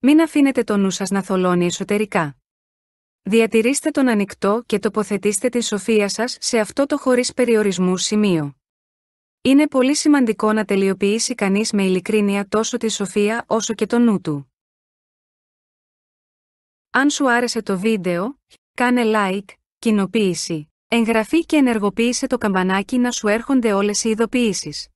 Μην αφήνετε το νου σας να θολώνει εσωτερικά. Διατηρήστε τον ανοιχτό και τοποθετήστε τη σοφία σας σε αυτό το χωρίς περιορισμού σημείο. Είναι πολύ σημαντικό να τελειοποιήσει κανείς με ειλικρίνεια τόσο τη σοφία όσο και το νου του. Αν σου άρεσε το βίντεο, κάνε like, κοινοποίηση, εγγραφή και ενεργοποίησε το καμπανάκι να σου έρχονται όλες οι ειδοποιήσεις.